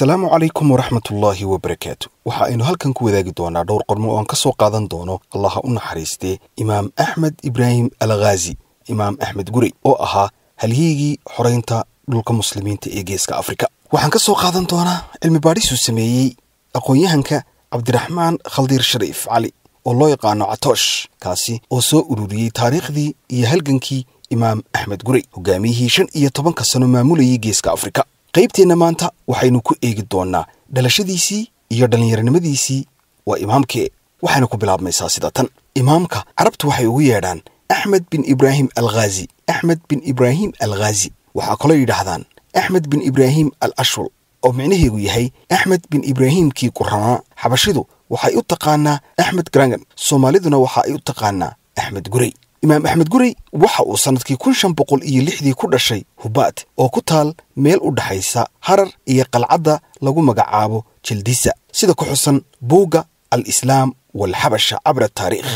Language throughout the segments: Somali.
asalaamu calaykum waraxmatullaahi wabarakaatu waxa aynu halkan ku wadaagi doonaa dhowr qormo ooaan ka soo qaadan doono allaha u naxariistee imaam axmed ibraahim alkhaazi imaam axmed gurey oo ahaa halyeygii xoraynta dhulka muslimiinta ee geeska afrika waxaan ka soo qaadan doonaa cilmi baadhisuu sameeyey aqoon-yahanka cabdiraxmaan khaldiir shariif cali oo loo yaqaano catoosh kaasi oo soo ururiyey taariikhdii iyo halgankii imaam axmed gurey hogaamiyihii shan iyo tobanka sano maamulayay geeska afrika qaybteenna maanta waxaynu ku eegi doonnaa dhalashadiisii iyo dhallinyaronimadiisii waa imaamkee waxayna ku bilaabmaysaa sida tan imaamka carabtu waxay ugu yeedhaan axmed bin ibraahim alkhaazi axmed bin ibraahim alkhaazi waxaa kaloo yidhaahdaan axmed bin ibraahim al ashul oo micnaheegu yahay axmed bin ibraahimkii quramaa xabashidu waxay u taqaanaa axmed grangan soomaaliduna waxa ay u taqaanaa axmed gurey imaam axmed gurey waxa uu sannadkii kun shan boqol iyo lixdii ku dhashay hubaad oo ku taal meel u dhexaysa harar iyo qalcadda lagu magacaabo jildisa sida ku xusan buugga al islaam walxabasha cabra taariikh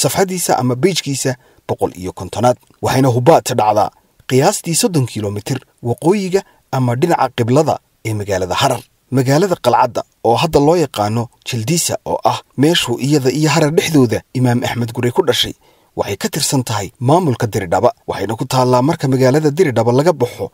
safxaddiisa ama beijkiisa boqol iyo kontonaad waxayna hubaad dhacdaa qiyaastii soddon kilomitir waqooyiga ama dhinaca qiblada ee magaalada harar magaalada qalcadda oo hadda loo yaqaano jildisa oo ah meeshu iyada iyo harar dhexdooda imaam axmed gurey ku dhashay waxay ka tirsan tahay maamulka diridhaba waxayna ku taallaa marka magaalada diridhaba laga baxo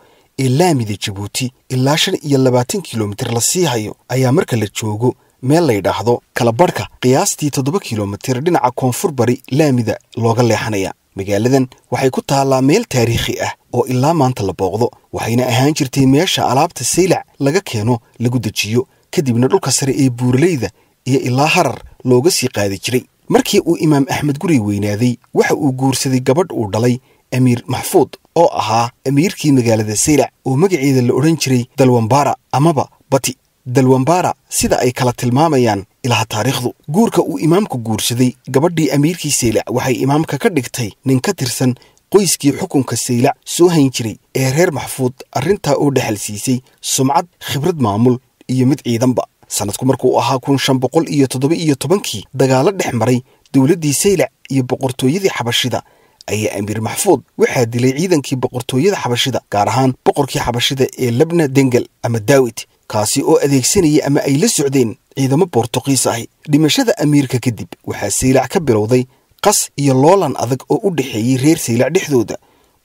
ee laamida jabuuti ilaa shan iyo labaatan kilomitir la sii hayo ayaa marka la joogo meel la yidhaahdo kalabadhka qiyaastii toddoba kilomitir dhinaca koonfur bari laamida looga leexanaya magaaladan waxay ku taallaa meel taariikhi ah oo ilaa maanta la booqdo waxayna ahaan jirtay meesha alaabta saylac laga keeno lagu dejiyo kadibna dhulka sare ee buuraleyda iyo ilaa harar looga sii qaadi jiray markii uu imaam axmed guri weynaaday waxa uu guursaday gabadh uu dhalay amiir maxfuud oo ahaa amiirkii magaalada seylac oo magaceeda la odhan jiray dalwambara amaba bati dalwambara sida ay kala tilmaamayaan ilaha taariikhdu guurka uu imaamku guursaday gabadhii amiirkii seylac waxay imaamka ka dhigtay nin ka tirsan qoyskii xukunka saylac soo hayn jiray ee reer maxfuud arrintaa oo dhexal siisay sumcad khibrad maamul iyo mid ciidanba sanadku markuu ahaa kun shan boqol iyo toddoba iyo tobankii dagaalo dhex maray dowladdii saylac iyo boqortooyadii xabashida ayaa amiir maxfuud waxaa dilay ciidankii boqortooyada xabashida gaar ahaan boqorkii xabashida ee labna dengel ama daawit kaasi oo adeegsanayay ama ay la socdeen ciidamo boortuqiis ahi dhimashada amiirka kadib waxaa saylac ka bilowday qas iyo loolan adag oo u dhexeeyey reer saylac dhexdooda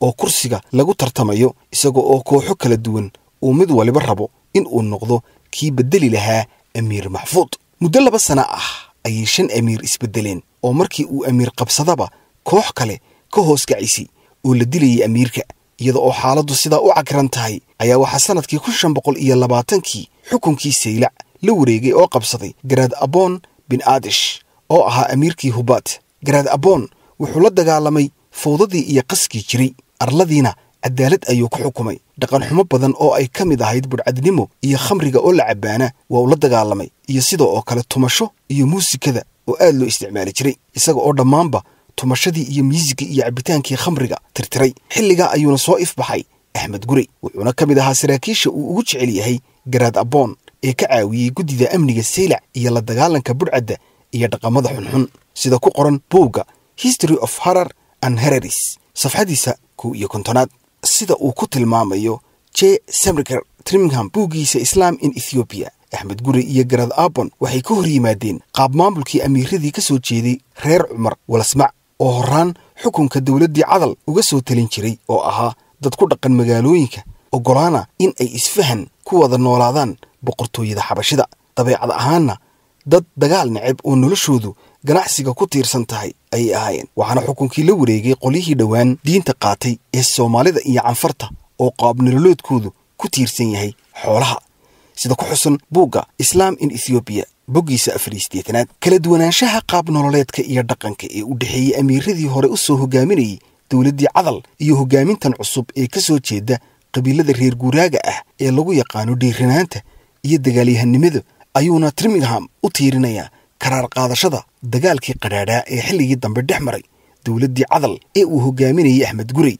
oo kursiga lagu tartamayo isaga oo kooxo kala duwan uu mid waliba rabo in uu noqdo kii bedeli lahaa amiir maxfuud muddo laba sana ah ayay shan amiir isbedeleen oo markii uu amiir qabsadaba koox kale ka hoos kacisi oo la dilayay amiirka iyada oo xaaladdu sidaa u cagran tahay ayaa waxaa sannadkii kun shan boqol iyo labaatankii xukunkii saylac la wareegay oo qabsaday garaad aboon bin aadish oo ahaa amiirkii hubaad garaad aboon wuxuu la dagaalamay fowdadii iyo qaskii jiray arladiina cadaalad ayuu ku xukumay dhaqanxumo badan oo ay ka mid ahayd budhcadnimo iyo khamriga oo la cabbaana waa uu la dagaalamay iyo sidoo oo kale tumasho iyo muusikada oo aad loo isticmaali jiray isaga oo dhammaanba tumashadii iyo miisigii iyo cabitaankii khamriga tirtiray xilliga ayuuna soo ifbaxay axmed gurey wuxuuna ka mid ahaa saraakiisha uu ugu jecel yahay garaad aboon ee ka caawiyey guddida amniga seylac iyo la dagaalanka budhcadda iyo dhaqamada xunxun sida ku qoran buugga history of harar and hereris safxadiisa kow iyo kontonaad sida uu ku tilmaamayo j semriger trimingham buuggiisa islam in ethoobiya axmed gure iyo garad abon waxay ka hor yimaadeen qaab maamulkii amiiradii ka soo jeeday reer cumar walasmac oo horaan xukunka dowladdii cadal uga soo telin jiray oo ahaa dad ku dhaqan magaalooyinka ogolaana in ay isfahan ku wada noolaadaan boqortooyada xabashida dabeecad ahaanna dad dagaal neceb oo noloshoodu ganacsiga ku tiirsan tahay ayay ahaayeen waxaana xukunkii la wareegay qolyihii dhowaan diinta qaatay ee soomaalida iyo canfarta oo qaabnololoodkoodu ku tiirsan yahay xoolaha sida ku xusan buugga islaam in ethoobiya boggiisa afariisteetanaad kala duwanaanshaha qaab nololeedka iyo dhaqanka ee u dhexeeyey amiiradii hore u soo hogaaminayay dowladdii cadal iyo hogaamintan cusub ee ka soo jeeda qabiilada reer guuraaga ah ee lagu yaqaano dhiiranaanta iyo dagaalyahannimada ayuuna trimingham u tiirinayaa karaar qaadashada dagaalkii qadhaadhaa ee xilligii dambe dhex maray dowladdii cadal ee uu hogaaminayay axmed gurey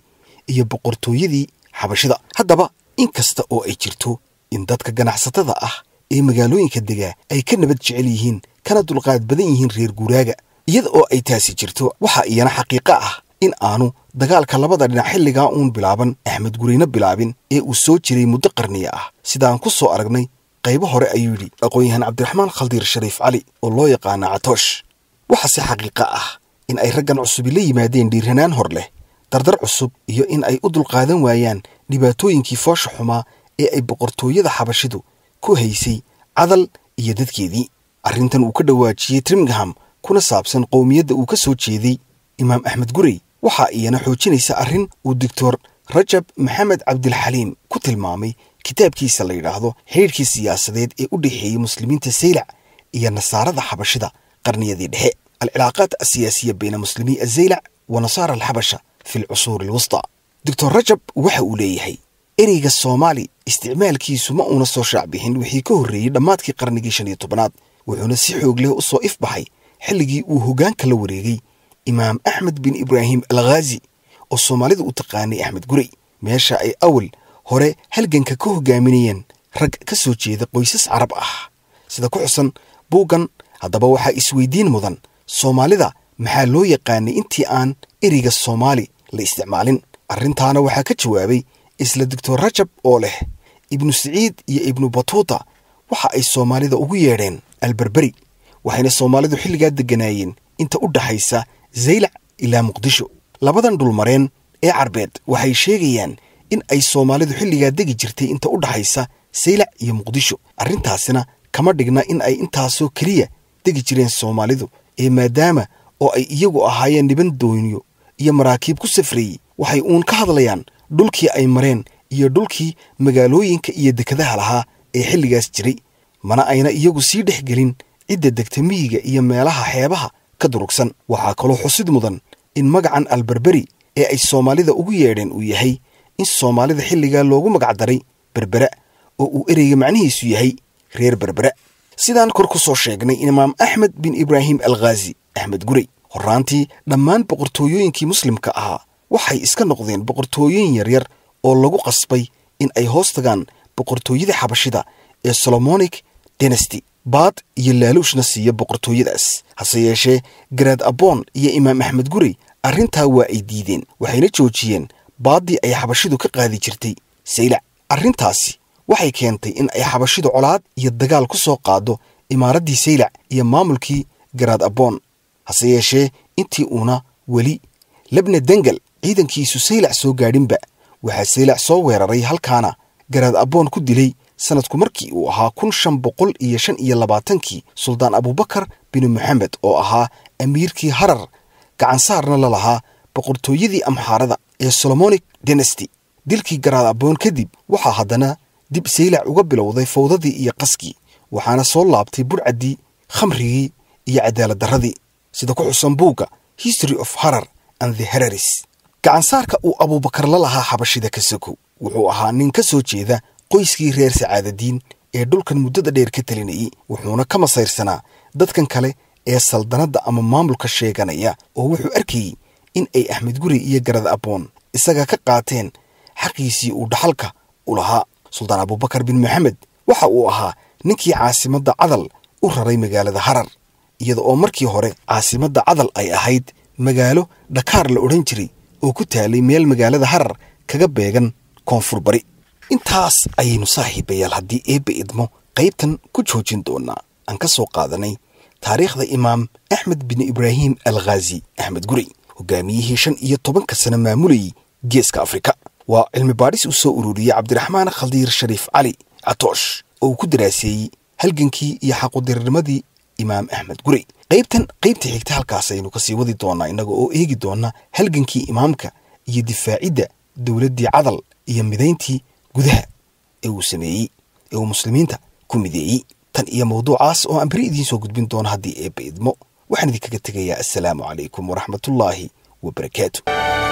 iyo boqortooyadii xabashida haddaba in kasta oo ay jirto in dadka ganacsatada ah ee magaalooyinka degaa ay ka nabad jecel yihiin kana dulqaad badan yihiin reer guuraaga iyada oo ay taasi jirto waxaa iyana xaqiiqo ah in aanu dagaalka labada dhinac xilligaa uun bilaaban axmed gurayna bilaabin ee uu soo jiray muddo qarniya ah sidaan ku soo aragnay qaybo hore ayuu yidhi aqoon-yahaan cabdiraxmaan khaldiir shariif cali oo loo yaqaana catoosh waxaase xaqiiqa ah in ay raggan cusubi la yimaadeen dhiirranaan hor leh dardar cusub iyo in ay u dulqaadan waayaan dhibaatooyinkii foosha xumaa ee ay boqortooyada xabashidu ku haysay cadal iyo dadkeedii arrintan uu ka dhawaajiyey trimgham kuna saabsan qowmiyadda uu ka soo jeeday imaam axmed gurey waxaa iyana xoojinaysa arrin uu doctor rajab maxamed cabdilxaliim ku tilmaamay kitaabkiisa la yidhaahdo xiriirkii siyaasadeed ee u dhexeeyey muslimiinta saylac iyo nasaarada xabashida qarniyadii dhexe alcilaaqaat asiyaasiya bayna muslimiy azaylac wa nasaara alxabasha fi lcusuuri alwustaa doctor rajab waxa uu leeyahay ereyga soomaali isticmaalkiisu ma uuna soo shaacbixin wixii ka horreeyey dhammaadkii qarnigii shan iyo tobnaad wuxuuna si xoog leh u soo ifbaxay xilligii uu hoggaanka la wareegay imaam axmed bin ibraahim alkhaazi oo soomaalida u taqaanay axmed gurey meesha ay awal hore halganka ka hogaaminayeen rag ka soo jeeda qoysas carab ah sida ku xusan buuggan haddaba waxaa isweydiin mudan soomaalida maxaa loo yaqaanay intii aan eriga soomaali la isticmaalin arrintaana waxaa ka jawaabay isla doctor rajab oo leh ibnu siciid iyo ibnu batuuta waxa ay soomaalida ugu yeedheen albarberi waxayna soomaalidu xilligaa degganaayeen inta u dhaxaysa zaylac ilaa muqdisho labadan dhulmareen ee carbeed waxay sheegayaan in ay soomaalidu xilligaa degi jirtay inta u dhaxaysa saylac iyo muqdisho arrintaasina kama dhigna in ay intaasoo keliya degi jireen soomaalidu ee maadaama oo ay iyagu ahaayeen niban doonyo iyo maraakiib ku safreeyey waxay uun ka hadlayaan dhulkii ay mareen iyo dhulkii magaalooyinka iyo dekadaha lahaa ee xilligaas jiray mana ayna iyagu sii dhex gelin cidda degta miyiga iyo meelaha xeebaha ka durugsan waxaa kaloo xusid mudan in magacan albarberi ee ay soomaalida ugu yeedheen uu yahay in soomaalida xilligaa loogu magacdaray berbera oo uu ereyga macnihiisu yahay reer berbera sidaan kor ku soo sheegnay imaam axmed bin ibraahim alkhaazi axmed gurey horraantii dhammaan boqortooyooyinkii muslimka ahaa waxay iska noqdeen boqortooyooyin yaryar oo lagu qasbay in ay hoos tagaan boqortooyada xabashida ee solomonic denasty baad iyo laaluushna siiya boqortooyadaas hase yeeshee garaad aboon iyo imaam axmed gurey arrintaa waa ay diideen waxayna joojiyeen baadi ay xabashidu ka qaadi jirtay saylac arrintaasi waxay keentay in ay xabashidu colaad iyo dagaal ku soo qaado imaaraddii saylac iyo maamulkii garaad aboon hase yeeshee intii uuna weli lebne dengel ciidankiisu saylac soo gaadhinba waxaa saylac soo weeraray halkaana garaad aboon ku dilay sannadku markii uu ahaa kun shan boqol iyo shan iyo labaatankii suldaan abubakar binu moxamed oo ahaa amiirkii harar gacansaarna la lahaa boqortooyadii amxaarada ee solomonic dynasty dilkii garaad aboon kadib waxaa haddana dib saylac uga bilowday fawdadii iyo qaskii waxaana soo laabtay budhcaddii khamrigii iyo cadaaladdarradii sida ku xusan buugga history of harar and the heraris gacansaarka uu abuubakar la lahaa xabashida kasakow wuxuu ahaa nin ka soo jeeda qoyskii reer sacaadadiin ee dhulkan muddada dheer ka talinayay wuxuuna ka masayrsanaa dadkan kale ee saldanadda ama maamulka sheeganaya oo wuxuu arkayey in ay axmed guri iyo garad aboon isaga ka qaateen xaqiisii uu dhaxalka u lahaa suldaan abuubakar bin maxamed waxa uu ahaa ninkii caasimadda cadal u raray magaalada harar iyada oo markii hore caasimadda cadal ay ahayd magaalo dhakaar la odhan jiray oo ku taalay meel magaalada harar kaga beegan koonfur bari intaas ayaynu saaxiibayaal haddii eebbe idmo qaybtan ku joojin doonaa aan ka soo qaadanay taariikhda imaam axmed bin ibraahim al khaazi axmed guri hogaamiyihii shan iyo tobanka sano maamulayay geeska afrika waa cilmi baadhis uu soo ururiyey cabdiraxmaan khadiir shariif cali atoosh oo uu ku daraaseeyey halgankii iyo xaqudirnimadii imaam axmed gurey qaybtan qaybta xigta halkaas aynu kasii wadi doonaa innaga oo eegi doona halgankii imaamka iyo difaacidda dowladdii cadal iyo midayntii gudaha ee uu sameeyey ee uu muslimiinta ku mideeyey tan iyo mawduucaas oo aan beri idiin soo gudbin doono haddii eebba idmo waxaan idinkaga tegayaa assalaamu calaykum waraxmatullaahi wabarakaatu